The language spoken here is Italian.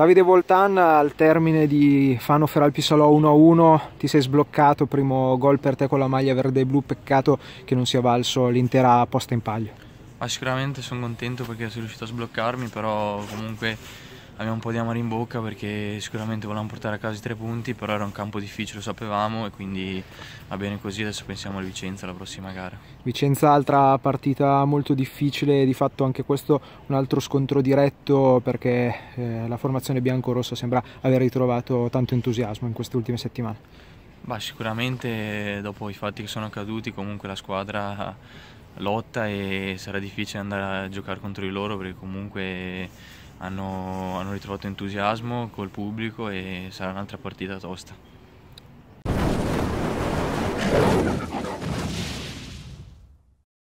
Davide Voltan al termine di Fano Feralpi Salò 1-1 ti sei sbloccato, primo gol per te con la maglia verde e blu, peccato che non sia valso l'intera posta in palio. Ma sicuramente sono contento perché sei riuscito a sbloccarmi, però comunque abbiamo un po' di amare in bocca perché sicuramente volevamo portare a casa i tre punti, però era un campo difficile, lo sapevamo e quindi va bene così, adesso pensiamo al Vicenza alla prossima gara. Vicenza altra partita molto difficile, di fatto anche questo un altro scontro diretto perché eh, la formazione biancorossa sembra aver ritrovato tanto entusiasmo in queste ultime settimane. Bah, sicuramente dopo i fatti che sono accaduti comunque la squadra lotta e sarà difficile andare a giocare contro di loro perché comunque hanno, hanno ritrovato entusiasmo col pubblico e sarà un'altra partita tosta.